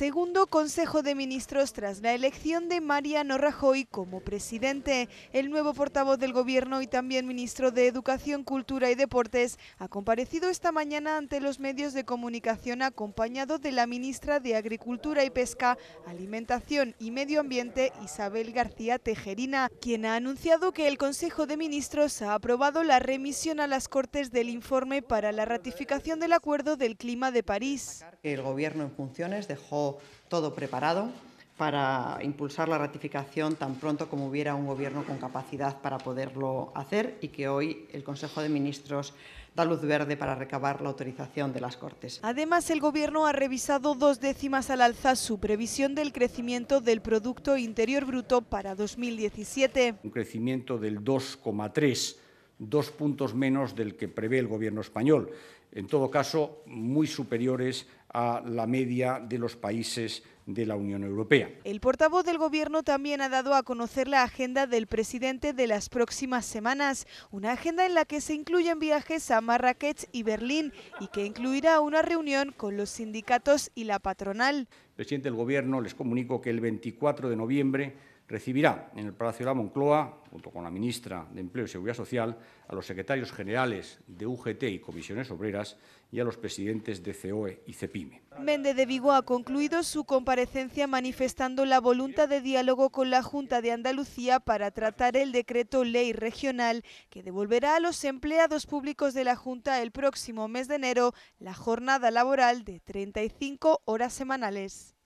segundo Consejo de Ministros tras la elección de Mariano Rajoy como presidente. El nuevo portavoz del Gobierno y también ministro de Educación, Cultura y Deportes ha comparecido esta mañana ante los medios de comunicación acompañado de la ministra de Agricultura y Pesca, Alimentación y Medio Ambiente, Isabel García Tejerina, quien ha anunciado que el Consejo de Ministros ha aprobado la remisión a las Cortes del informe para la ratificación del Acuerdo del Clima de París. El Gobierno en funciones dejó todo, preparado para impulsar la ratificación tan pronto como hubiera un Gobierno con capacidad para poderlo hacer y que hoy el Consejo de Ministros da luz verde para recabar la autorización de las Cortes. Además, el Gobierno ha revisado dos décimas al alza su previsión del crecimiento del Producto Interior Bruto para 2017. Un crecimiento del 2,3, dos puntos menos del que prevé el Gobierno español en todo caso, muy superiores a la media de los países de la Unión Europea. El portavoz del Gobierno también ha dado a conocer la agenda del presidente de las próximas semanas, una agenda en la que se incluyen viajes a Marrakech y Berlín y que incluirá una reunión con los sindicatos y la patronal. presidente del Gobierno les comunico que el 24 de noviembre recibirá en el Palacio de la Moncloa, junto con la ministra de Empleo y Seguridad Social, a los secretarios generales de UGT y comisiones obreras, y a los presidentes de COE y CEPIME. Méndez de Vigo ha concluido su comparecencia manifestando la voluntad de diálogo con la Junta de Andalucía para tratar el decreto ley regional que devolverá a los empleados públicos de la Junta el próximo mes de enero la jornada laboral de 35 horas semanales.